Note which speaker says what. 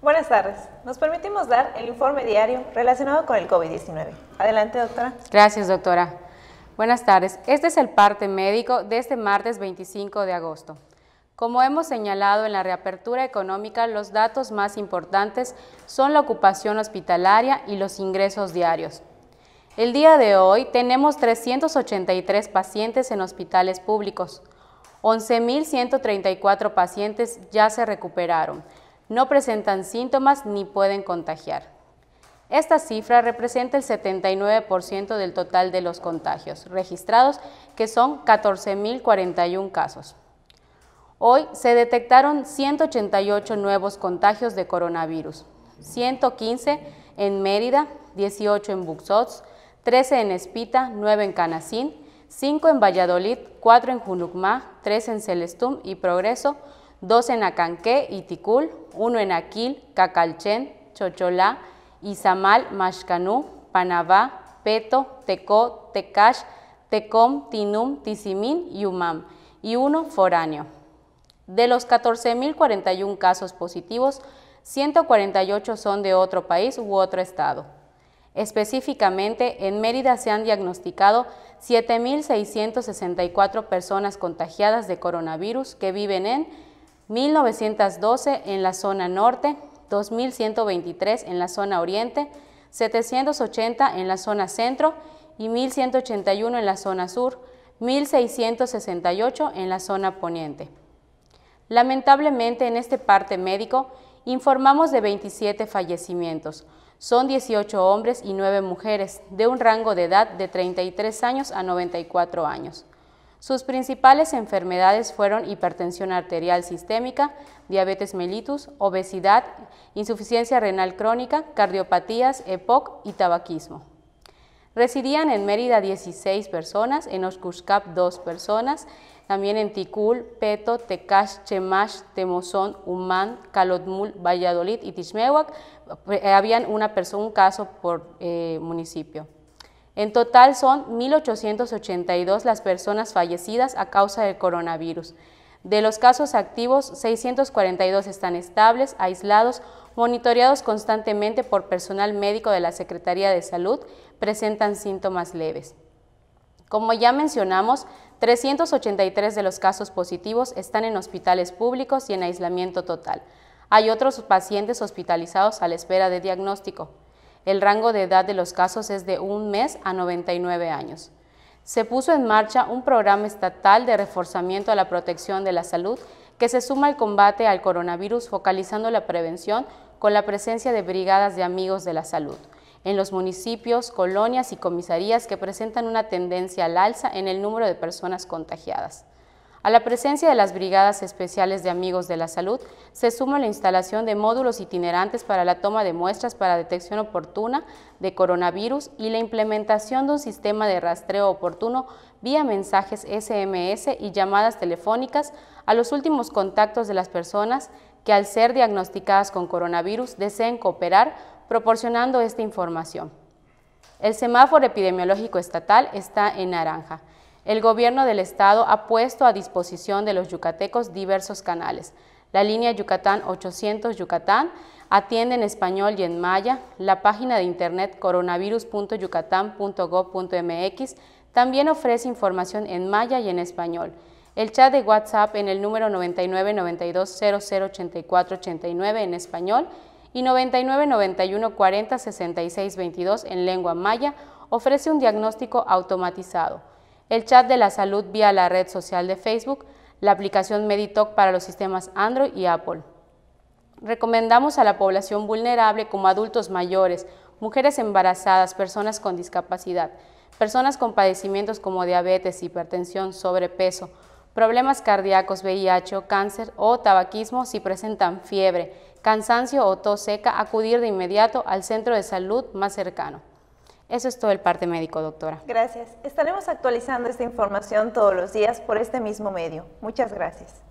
Speaker 1: Buenas tardes. Nos permitimos dar el informe diario relacionado con el COVID-19. Adelante, doctora. Gracias, doctora. Buenas tardes. Este es el parte médico de este martes 25 de agosto. Como hemos señalado en la reapertura económica, los datos más importantes son la ocupación hospitalaria y los ingresos diarios. El día de hoy tenemos 383 pacientes en hospitales públicos. 11.134 pacientes ya se recuperaron, no presentan síntomas ni pueden contagiar. Esta cifra representa el 79% del total de los contagios registrados, que son 14.041 casos. Hoy se detectaron 188 nuevos contagios de coronavirus, 115 en Mérida, 18 en Buxots, 13 en Espita, 9 en Canasín, 5 en Valladolid, 4 en Junucmá, 3 en Celestum y Progreso, 2 en Acanqué y Ticul, uno en Aquil, Cacalchen, Chocholá, Izamal, Mashcanú, Panabá, Peto, Tecó, Tecash, Tecom, Tinum, Tisimin y Umam, y uno foráneo. De los 14.041 casos positivos, 148 son de otro país u otro estado. Específicamente, en Mérida se han diagnosticado 7.664 personas contagiadas de coronavirus que viven en 1912 en la zona norte, 2123 en la zona oriente, 780 en la zona centro y 1181 en la zona sur, 1668 en la zona poniente. Lamentablemente en este parte médico informamos de 27 fallecimientos. Son 18 hombres y 9 mujeres de un rango de edad de 33 años a 94 años. Sus principales enfermedades fueron hipertensión arterial sistémica, diabetes mellitus, obesidad, insuficiencia renal crónica, cardiopatías, EPOC y tabaquismo. Residían en Mérida 16 personas, en Oscushcap 2 personas, también en Ticul, Peto, Tecash, Chemash, Temozón, Humán, Calotmul, Valladolid y Tishmehuac. Eh, habían una un caso por eh, municipio. En total son 1.882 las personas fallecidas a causa del coronavirus. De los casos activos, 642 están estables, aislados, monitoreados constantemente por personal médico de la Secretaría de Salud, presentan síntomas leves. Como ya mencionamos, 383 de los casos positivos están en hospitales públicos y en aislamiento total. Hay otros pacientes hospitalizados a la espera de diagnóstico. El rango de edad de los casos es de un mes a 99 años. Se puso en marcha un programa estatal de reforzamiento a la protección de la salud que se suma al combate al coronavirus focalizando la prevención con la presencia de brigadas de amigos de la salud en los municipios, colonias y comisarías que presentan una tendencia al alza en el número de personas contagiadas. A la presencia de las Brigadas Especiales de Amigos de la Salud se suma la instalación de módulos itinerantes para la toma de muestras para detección oportuna de coronavirus y la implementación de un sistema de rastreo oportuno vía mensajes SMS y llamadas telefónicas a los últimos contactos de las personas que al ser diagnosticadas con coronavirus deseen cooperar proporcionando esta información. El semáforo epidemiológico estatal está en naranja el gobierno del estado ha puesto a disposición de los yucatecos diversos canales. La línea Yucatán 800 Yucatán atiende en español y en maya, la página de internet coronavirus.yucatán.gov.mx también ofrece información en maya y en español. El chat de WhatsApp en el número 9992008489 en español y 9991406622 en lengua maya ofrece un diagnóstico automatizado el chat de la salud vía la red social de Facebook, la aplicación MediTalk para los sistemas Android y Apple. Recomendamos a la población vulnerable como adultos mayores, mujeres embarazadas, personas con discapacidad, personas con padecimientos como diabetes, hipertensión, sobrepeso, problemas cardíacos, VIH cáncer o tabaquismo si presentan fiebre, cansancio o tos seca, acudir de inmediato al centro de salud más cercano. Eso es todo el parte médico, doctora. Gracias. Estaremos actualizando esta información todos los días por este mismo medio. Muchas gracias.